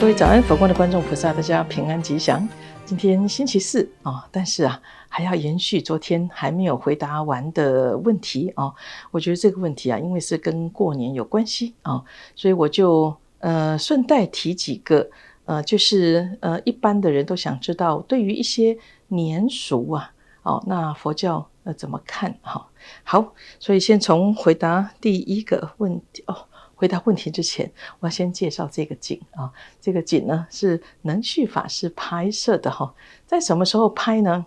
各位早安，佛光的观众菩萨，大家平安吉祥。今天星期四啊，但是啊，还要延续昨天还没有回答完的问题啊。我觉得这个问题啊，因为是跟过年有关系啊，所以我就呃顺带提几个呃，就是呃一般的人都想知道，对于一些年俗啊，哦，那佛教呃怎么看哈？好，所以先从回答第一个问题哦。回答问题之前，我要先介绍这个景啊。这个景呢是能旭法师拍摄的哈。在什么时候拍呢？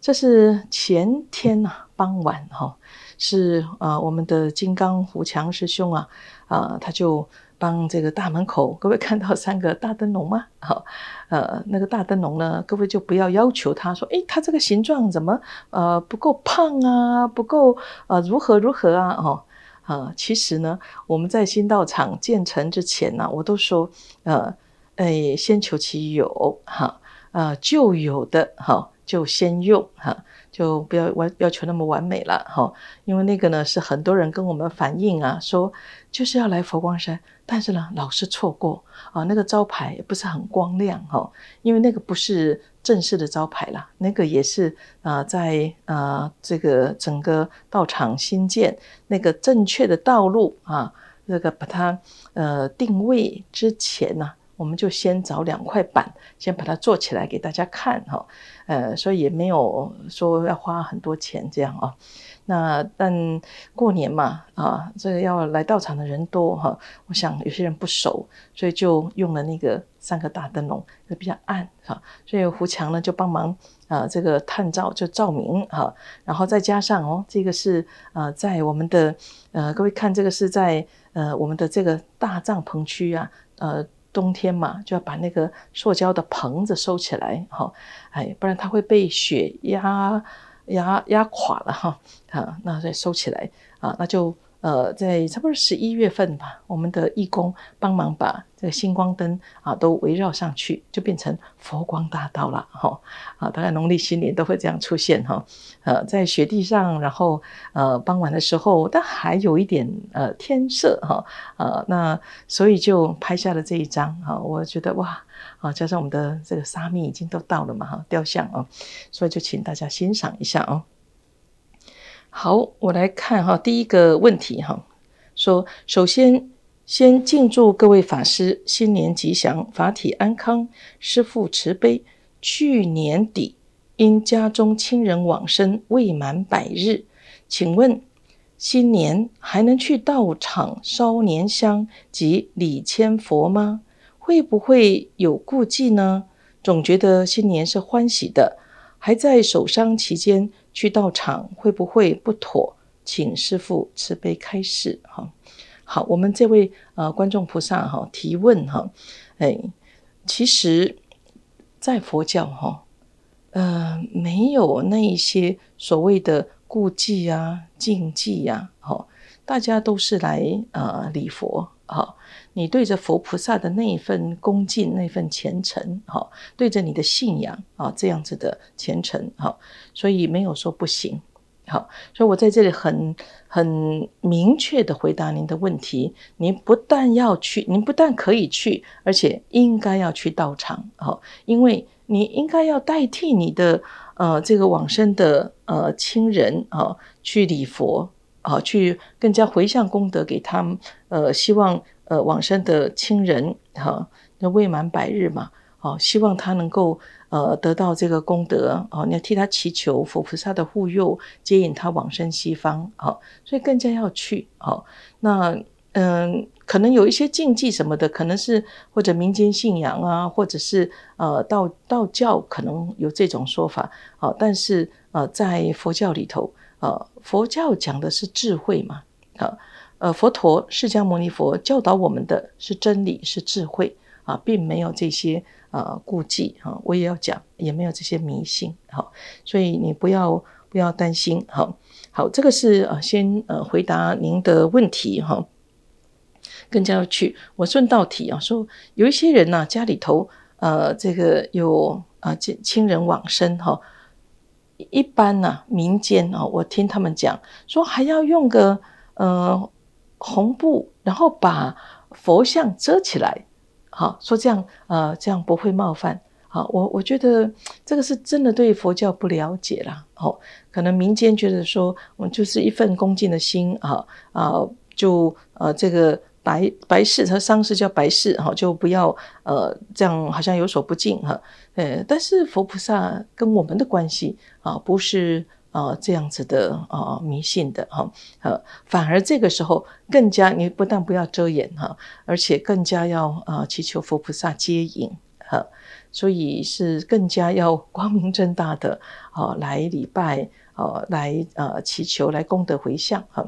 这是前天呐，傍晚哈。是啊，我们的金刚胡强师兄啊，啊，他就帮这个大门口，各位看到三个大灯笼吗？哈，呃，那个大灯笼呢，各位就不要要求他说，哎，他这个形状怎么呃不够胖啊，不够呃如何如何啊，哦。啊，其实呢，我们在新道场建成之前呢，我都说，呃，哎，先求其有哈，呃，旧有的哈就先用哈，就不要完要求那么完美了哈，因为那个呢是很多人跟我们反映啊，说就是要来佛光山，但是呢老是错过啊，那个招牌也不是很光亮哈，因为那个不是。正式的招牌啦，那个也是啊，在啊这个整个道场新建那个正确的道路啊，这个把它呃定位之前呢，我们就先找两块板，先把它做起来给大家看哈，呃，所以也没有说要花很多钱这样啊。那但过年嘛啊，这个要来到场的人多哈，我想有些人不熟，所以就用了那个。三个大灯笼就比较暗哈，所以胡强呢就帮忙啊，这个探照就照明哈，然后再加上哦，这个是呃，在我们的呃，各位看这个是在呃，我们的这个大帐篷区啊，呃，冬天嘛就要把那个塑胶的棚子收起来哈，哎，不然它会被雪压压压垮了哈，啊，那再收起来啊，那就。呃，在差不多十一月份吧，我们的义工帮忙把这个星光灯啊都围绕上去，就变成佛光大道了哈。啊，大概农历新年都会这样出现哈。呃，在雪地上，然后呃傍晚的时候，但还有一点呃天色哈呃，那所以就拍下了这一张哈。我觉得哇啊，加上我们的这个沙弥已经都到了嘛哈，雕像哦，所以就请大家欣赏一下哦。好，我来看哈，第一个问题哈，说首先先敬祝各位法师新年吉祥，法体安康，师父慈悲。去年底因家中亲人往生未满百日，请问新年还能去道场烧年香及礼千佛吗？会不会有顾忌呢？总觉得新年是欢喜的，还在守丧期间。去道场会不会不妥？请师父慈悲开示。哈，好，我们这位呃观众菩萨哈提问哈，哎，其实在佛教哈，呃，没有那一些所谓的顾忌啊、禁忌呀，哈，大家都是来呃礼佛。好，你对着佛菩萨的那一份恭敬，那份虔诚，好，对着你的信仰啊，这样子的虔诚，好，所以没有说不行，好，所以我在这里很很明确的回答您的问题，您不但要去，您不但可以去，而且应该要去道场，好，因为你应该要代替你的呃这个往生的呃亲人啊去礼佛。好，去更加回向功德给他们，呃，希望呃往生的亲人，哈，那未满百日嘛，好，希望他能够呃得到这个功德，哦，你要替他祈求佛菩萨的护佑，接引他往生西方，好，所以更加要去，好，那嗯，可能有一些禁忌什么的，可能是或者民间信仰啊，或者是呃道道教可能有这种说法，好，但是呃在佛教里头。呃，佛教讲的是智慧嘛？啊，呃，佛陀释迦牟尼佛教导我们的是真理，是智慧啊，并没有这些呃顾忌啊。我也要讲，也没有这些迷信哈。所以你不要不要担心哈。好，这个是啊，先呃回答您的问题哈。更加要去，我顺道提啊，说有一些人呢，家里头呃，这个有啊亲亲人往生哈。一般呢，民间哦，我听他们讲说还要用个嗯红布，然后把佛像遮起来，好说这样呃这样不会冒犯。好，我我觉得这个是真的对佛教不了解啦。哦，可能民间觉得说，我就是一份恭敬的心啊啊，就呃这个。白白事和丧事叫白事哈，就不要呃这样，好像有所不敬哈。呃，但是佛菩萨跟我们的关系啊，不是啊这样子的啊迷信的哈呃，反而这个时候更加，你不但不要遮掩哈，而且更加要啊祈求佛菩萨接引哈，所以是更加要 光明正大的啊来礼拜啊来呃祈求来功德回向哈。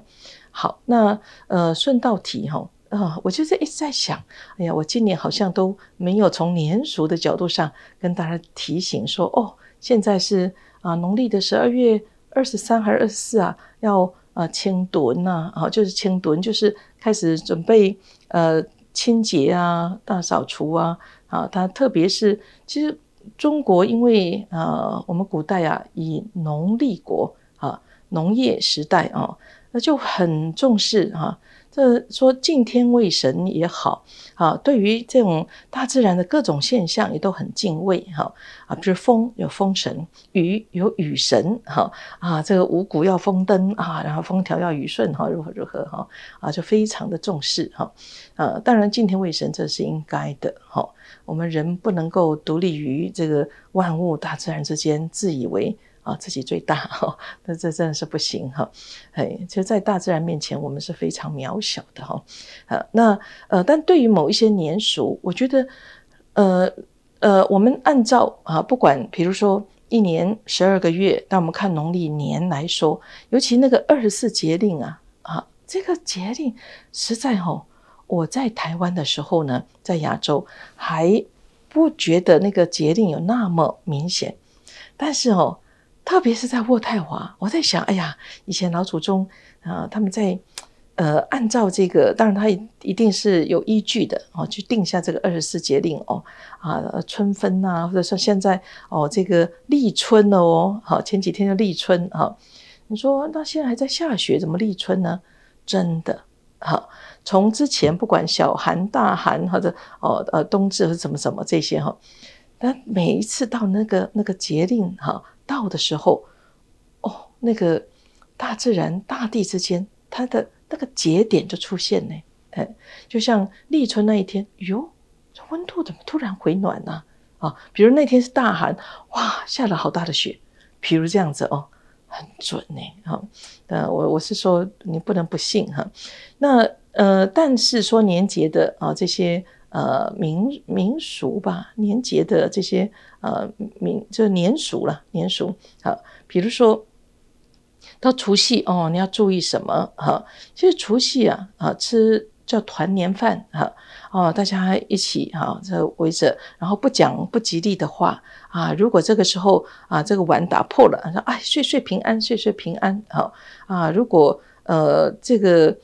好，那呃顺道提哈。啊，我就在一直在想，哎呀，我今年好像都没有从年俗的角度上跟大家提醒说，哦，现在是啊，农历的十二月二十三还是二十四啊，要啊清炖呐，啊，就是清炖，就是开始准备呃清洁啊，大扫除啊，啊，它特别是其实中国因为啊，我们古代啊，以农历国啊，农业时代啊，那就很重视啊。这说敬天畏神也好，啊，对于这种大自然的各种现象也都很敬畏哈啊，比如风有风神，雨有雨神哈啊，这个五谷要丰登啊，然后风调要雨顺哈，如何如何哈啊，就非常的重视哈啊，当然敬天畏神这是应该的哈，我们人不能够独立于这个万物大自然之间自以为。啊，自己最大哈，那这真的是不行哈。哎，其实，在大自然面前，我们是非常渺小的哈。呃，那呃，但对于某一些年俗，我觉得，呃呃，我们按照啊，不管比如说一年十二个月，但我们看农历年来说，尤其那个二十四节令啊啊，这个节令实在哈，我在台湾的时候呢，在亚洲还不觉得那个节令有那么明显，但是哦。特别是在渥太华，我在想，哎呀，以前老祖宗啊，他们在，呃，按照这个，当然他一定是有依据的哦，去定下这个二十四节令哦，啊，春分呐，或者说现在哦，这个立春了哦，好，前几天就立春啊，你说那现在还在下雪，怎么立春呢？真的，好，从之前不管小寒、大寒，或者哦呃冬至，或者什么什么这些哈。但每一次到那个那个节令哈到的时候，哦，那个大自然大地之间它的那个节点就出现呢，哎，就像立春那一天，哟，这温度怎么突然回暖呢？啊，比如那天是大寒，哇，下了好大的雪，比如这样子哦，很准呢，哈，呃，我我是说你不能不信哈，那呃，但是说年节的啊这些。呃，民民俗吧，年节的这些呃民，就年俗了，年俗啊，比如说到除夕哦，你要注意什么哈？其实除夕啊啊，吃叫团年饭哈哦，大家一起哈，这围着，然后不讲不吉利的话啊。如果这个时候啊，这个碗打破了，说哎，岁岁平安，岁岁平安哈，啊。如果呃这个。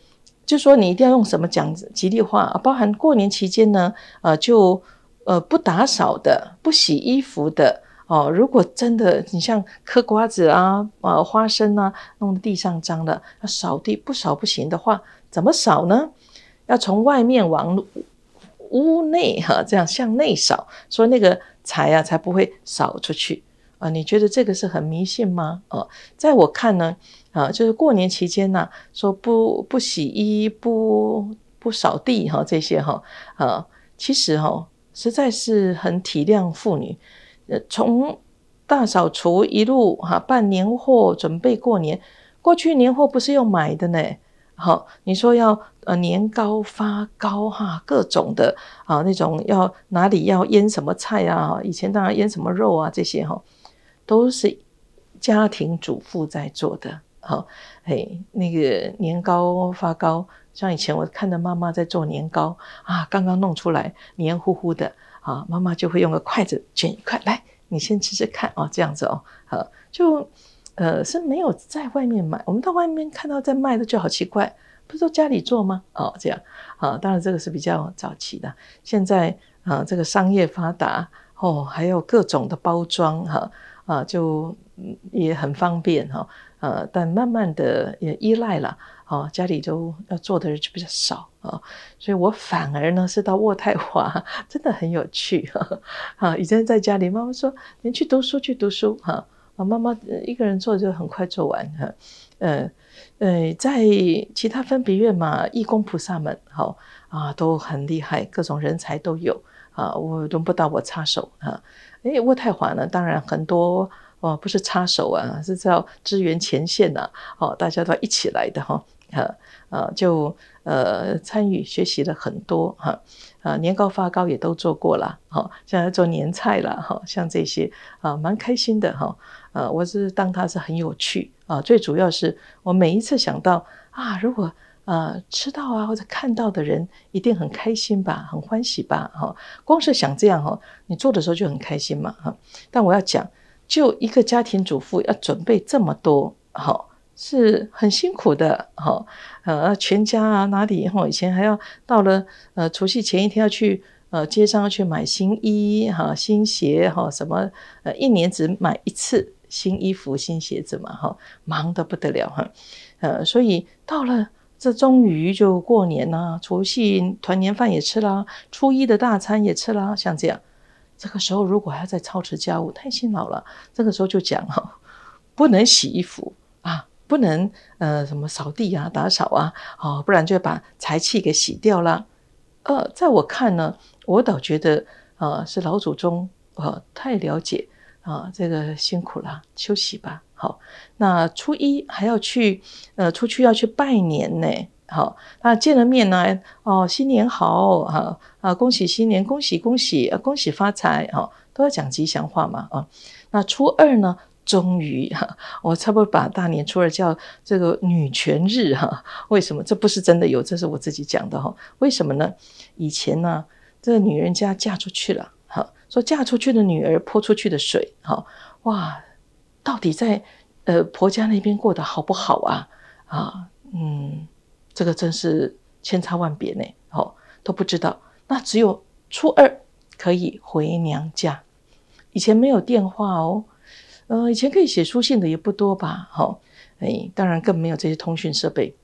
就说你一定要用什么讲吉利话啊？包含过年期间呢，呃，就呃不打扫的、不洗衣服的哦。如果真的你像嗑瓜子啊、啊花生啊，弄得地上脏了，要扫地，不扫不行的话，怎么扫呢？要从外面往屋内哈，这样向内扫，说那个财啊才不会扫出去啊。你觉得这个是很迷信吗？哦，在我看呢。啊，就是过年期间呢，说不不洗衣，不不扫地哈，这些哈，啊，其实哈，实在是很体谅妇女，呃，从大扫除一路哈，办年货，准备过年。过去年货不是用买的呢，好，你说要呃年糕发糕哈，各种的啊，那种要哪里要腌什么菜啊，以前当然腌什么肉啊，这些哈，都是家庭主妇在做的。好，哎，那个年糕、发糕，像以前我看到妈妈在做年糕啊，刚刚弄出来，黏糊糊的，啊，妈妈就会用个筷子卷一块来，你先吃吃看啊，这样子哦，好，就，呃，是没有在外面买，我们到外面看到在卖的就好奇怪，不是家里做吗？哦，这样，啊，当然这个是比较早期的，现在啊，这个商业发达哦，还有各种的包装哈，啊，就也很方便哈。呃，但慢慢的也依赖了，啊，家里都要做的就比较少啊，所以我反而呢是到渥太华，真的很有趣，哈，以前在家里，妈妈说您去读书，去读书，哈，啊，妈妈一个人做就很快做完，哈，呃，呃，在其他分别院嘛，义工菩萨们，好，啊，都很厉害，各种人才都有，啊，我轮不到我插手，哈，哎，渥太华呢，当然很多。哦，不是插手啊，是叫支援前线呐。哦，大家都一起来的哈，呃呃，就呃参与学习了很多哈，啊年糕、发糕也都做过了，好，现在做年菜了，好，像这些啊，蛮开心的哈。呃，我是当它是很有趣啊，最主要是我每一次想到啊，如果啊吃到啊或者看到的人，一定很开心吧，很欢喜吧，哈。光是想这样哈，你做的时候就很开心嘛，哈。但我要讲。就一个家庭主妇要准备这么多，哈，是很辛苦的，哈，呃，全家啊，哪里哈，以前还要到了呃，除夕前一天要去呃，街上要去买新衣哈，新鞋哈，什么呃，一年只买一次新衣服、新鞋子嘛，哈，忙得不得了哈，呃，所以到了这终于就过年呐，除夕团年饭也吃了，初一的大餐也吃了，像这样。这个时候如果还要再操持家务，太辛劳了。这个时候就讲哦，不能洗衣服啊，不能呃什么扫地啊、打扫啊，哦，不然就把财气给洗掉了。呃，在我看呢，我倒觉得呃是老祖宗呃太了解啊，这个辛苦了，休息吧。好，那初一还要去呃出去要去拜年呢。好，那见了面呢？哦，新年好哈啊！恭喜新年，恭喜恭喜，恭喜发财哈！都要讲吉祥话嘛啊！那初二呢？终于哈，我差不多把大年初二叫这个女权日哈。为什么？这不是真的有，这是我自己讲的哈。为什么呢？以前呢，这女人家嫁出去了哈，说嫁出去的女儿泼出去的水哈。哇，到底在呃婆家那边过得好不好啊？啊，嗯。这个真是千差万别呢，好都不知道。那只有初二可以回娘家，以前没有电话哦，呃，以前可以写书信的也不多吧？好，哎，当然更没有这些通讯设备，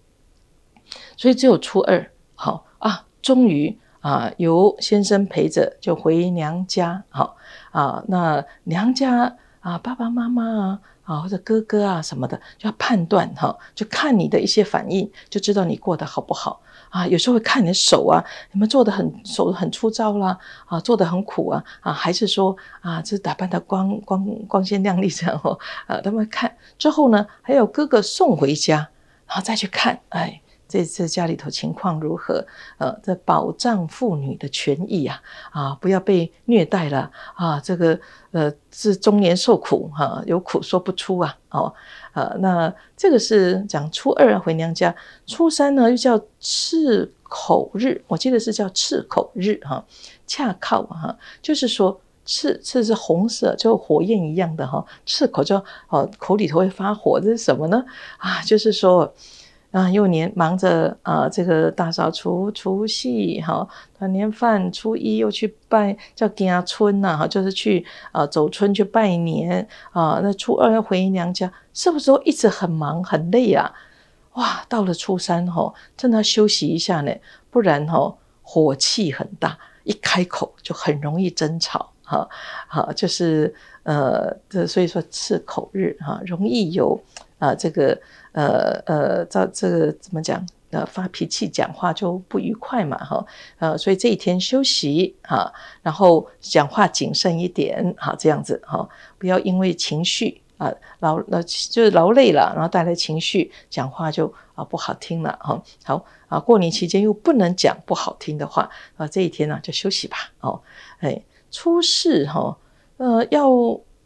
所以只有初二。好啊，终于啊，由先生陪着就回娘家。好啊，那娘家啊，爸爸妈妈。啊，或者哥哥啊什么的，就要判断哈，就看你的一些反应，就知道你过得好不好啊。有时候会看你的手啊，你们做的很手很粗糙啦，啊，做的很苦啊，啊，还是说啊，这打扮的光光光鲜亮丽这样哦，啊，他们看之后呢，还有哥哥送回家，然后再去看，哎。这次家里头情况如何？呃，这保障妇女的权益啊，啊，不要被虐待了啊！这个呃是中年受苦哈，有苦说不出啊！哦，呃，那这个是讲初二回娘家，初三呢又叫赤口日，我记得是叫赤口日哈，恰靠哈，就是说赤赤是红色，就火焰一样的哈，赤口就哦口里头会发火，这是什么呢？啊，就是说。啊，又年忙着啊，这个大扫除，除夕哈、团年饭，初一又去拜叫“家春。村”呐，哈，就是去啊走村去拜年啊。那初二要回娘家，是不是都一直很忙很累啊？哇，到了初三哈，的要休息一下呢，不然哈火气很大，一开口就很容易争吵哈。好，就是呃，这所以说赤口日哈，容易有啊这个。呃呃，这这个怎么讲？呃，发脾气讲话就不愉快嘛，哈。呃，所以这一天休息哈，然后讲话谨慎一点哈，这样子哈，不要因为情绪啊劳呃就是劳累了，然后带来情绪，讲话就啊不好听了哈。好啊，过年期间又不能讲不好听的话，啊，这一天呢就休息吧。哦，哎，初四哈，呃，要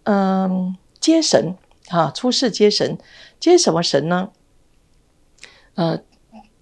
嗯接神。啊，出世皆神，皆什么神呢？呃，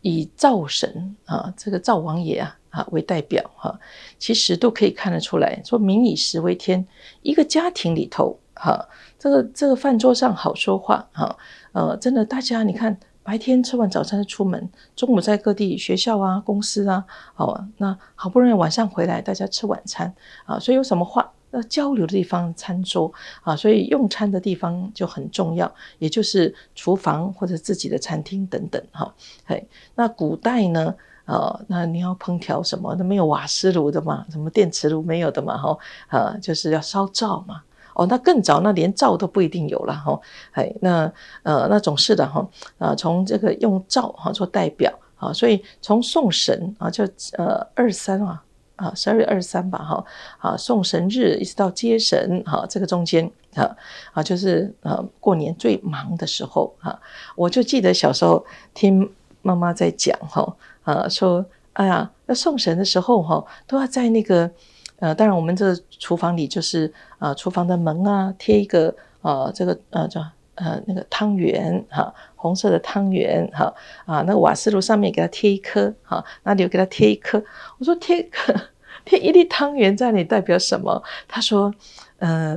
以灶神啊，这个灶王爷啊啊为代表哈。其实都可以看得出来，说民以食为天。一个家庭里头哈，这个这个饭桌上好说话啊。呃，真的，大家你看，白天吃完早餐出门，中午在各地学校啊、公司啊，好，那好不容易晚上回来，大家吃晚餐啊，所以有什么话？那交流的地方，餐桌啊，所以用餐的地方就很重要，也就是厨房或者自己的餐厅等等，哈，嘿，那古代呢，呃，那你要烹调什么，那没有瓦斯炉的嘛，什么电磁炉没有的嘛，哈，呃，就是要烧灶嘛，哦，那更早那连灶都不一定有了，哈，哎，那呃，那总是的哈，啊，从这个用灶哈做代表啊，所以从送神啊，就呃二三啊。啊，十二月二十三吧，哈，啊送神日一直到接神，哈，这个中间，啊，啊就是呃过年最忙的时候，哈，我就记得小时候听妈妈在讲，哈，啊说，哎呀，要送神的时候，哈，都要在那个，呃，当然我们这厨房里就是，啊，厨房的门啊贴一个，啊，这个，呃叫。呃，那个汤圆哈，红色的汤圆哈，啊，那个瓦斯炉上面给他贴一颗哈，那里给他贴一颗。我说贴 贴一粒汤圆在那里代表什么？他说，呃，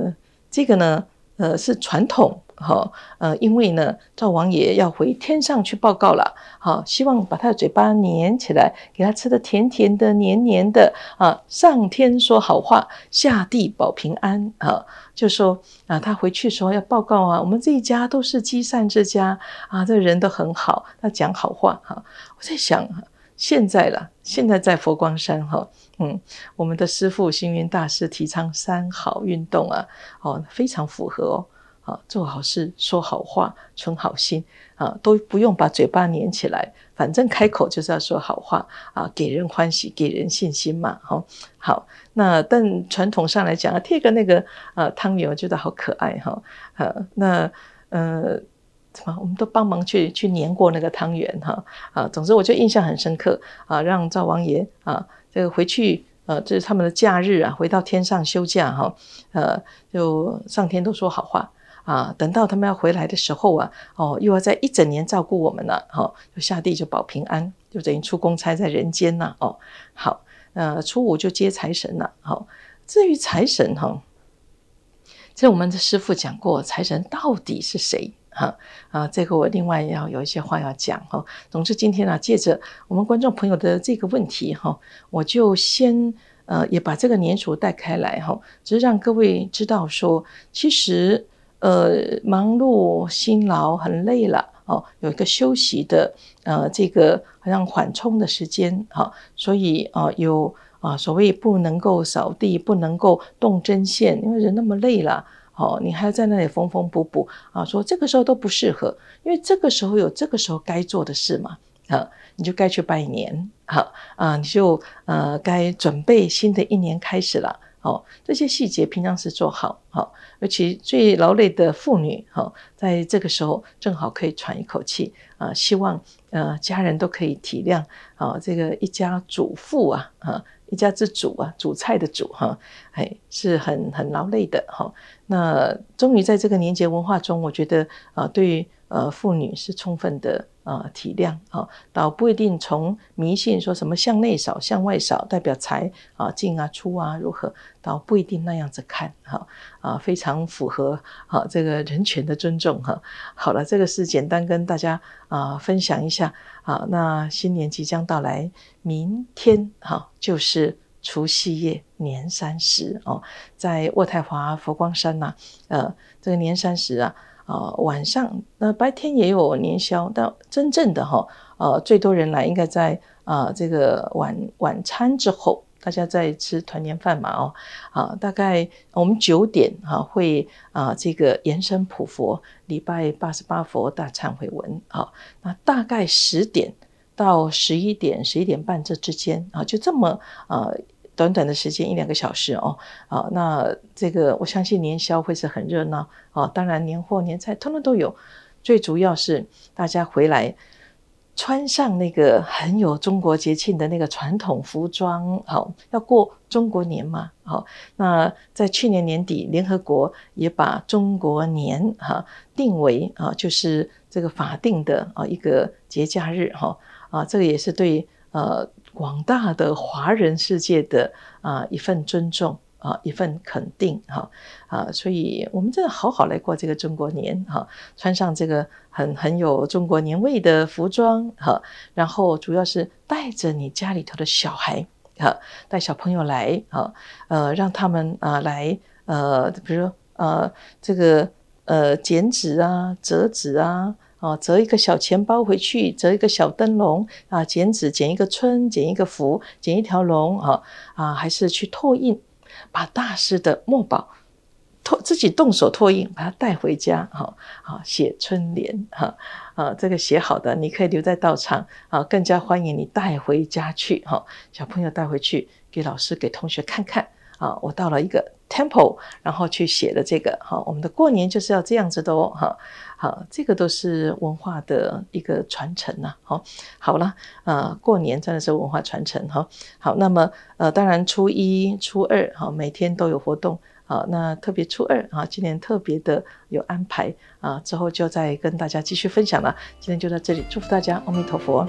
这个呢，呃，是传统。好，呃，因为呢，赵王爷要回天上去报告了。好，希望把他的嘴巴粘起来，给他吃的甜甜的、黏黏的啊。上天说好话，下地保平安啊。就说啊，他回去的时候要报告啊，我们这一家都是积善之家啊，这人都很好，他讲好话哈。我在想啊，现在了，现在在佛光山哈，嗯，我们的师父星云大师提倡三好运动啊，哦，非常符合哦。啊，做好事说好话，存好心啊，都不用把嘴巴黏起来，反正开口就是要说好话啊，给人欢喜，给人信心嘛。哦，好，那但传统上来讲啊，贴个那个啊汤圆，我觉得好可爱哈。呃，那呃怎么我们都帮忙去去黏过那个汤圆哈啊。总之，我就印象很深刻啊，让灶王爷啊这个回去呃，这是他们的假日啊，回到天上休假哈。呃，就上天都说好话。啊，等到他们要回来的时候啊，哦，又要在一整年照顾我们了，哈，就下地就保平安，就等于出公差在人间呐，哦，好，呃，初五就接财神了，好，至于财神哈，这我们的师傅讲过，财神到底是谁？哈啊，这个我另外要有一些话要讲，哈，总之今天呢，借着我们观众朋友的这个问题，哈，我就先呃，也把这个年俗带开来，哈，只是让各位知道说，其实。呃，忙碌、辛劳、很累了哦，有一个休息的，呃，这个好像缓冲的时间，哈。所以啊，有啊，所谓不能够扫地，不能够动针线，因为人那么累了，哦，你还要在那里缝缝补补，啊，说这个时候都不适合，因为这个时候有这个时候该做的事嘛，啊，你就该去拜年，好，啊，你就呃，该准备新的一年开始了。这些细节平常是做好，好，尤其最劳累的妇女，哈，在这个时候正好可以喘一口气啊。希望呃家人都可以体谅，啊，这个一家主妇啊，啊，一家之主啊，煮菜的主哈，哎，是很很劳累的。哦。那终于在这个年节文化中，我觉得啊，对呃妇女是充分的。啊，体谅啊，到不一定从迷信说什么向内扫、向外扫代表财啊进啊出啊如何，到不一定那样子看哈啊，非常符合啊这个人权的尊重哈。好了，这个是简单跟大家啊分享一下啊。那新年即将到来，明天哈就是除夕夜年三十哦，在渥太华佛光山呐，呃，这个年三十啊。啊，晚上那白天也有年宵，但真正的哈，呃，最多人来应该在啊这个晚晚餐之后，大家在吃团年饭嘛哦，啊，大概我们九点哈会啊这个延伸普佛礼拜八十八佛大忏悔文啊，那大概十点到十一点十一点半这之间啊，就这么呃。短短的时间一两个小时哦啊，那这个我相信年宵会是很热闹啊。当然年货年菜通通都有，最主要是大家回来穿上那个很有中国节庆的那个传统服装，好要过中国年嘛。好，那在去年年底，联合国也把中国年哈定为啊，就是这个法定的啊一个节假日哈啊，这个也是对呃。广大的华人世界的啊一份尊重啊一份肯定哈啊，所以我们真的好好来过这个中国年哈，穿上这个很很有中国年味的服装哈，然后主要是带着你家里头的小孩哈，带小朋友来哈，呃让他们啊来呃，比如说呃这个呃剪纸啊折纸啊。啊，折一个小钱包回去，折一个小灯笼啊，剪纸剪一个春，剪一个福，剪一条龙啊啊，还是去拓印，把大师的墨宝拓自己动手拓印，把它带回家哈啊，写春联哈啊，这个写好的你可以留在道场啊，更加欢迎你带回家去哈，小朋友带回去给老师给同学看看啊，我到了一个 temple，然后去写的这个哈，我们的过年就是要这样子的哦哈。好，这个都是文化的一个传承呐。好，好了，呃，过年真的是文化传承哈。好，那么呃，当然初一、初二，哈，每天都有活动好，那特别初二啊，今年特别的有安排啊。之后就再跟大家继续分享了。今天就到这里，祝福大家，阿弥陀佛。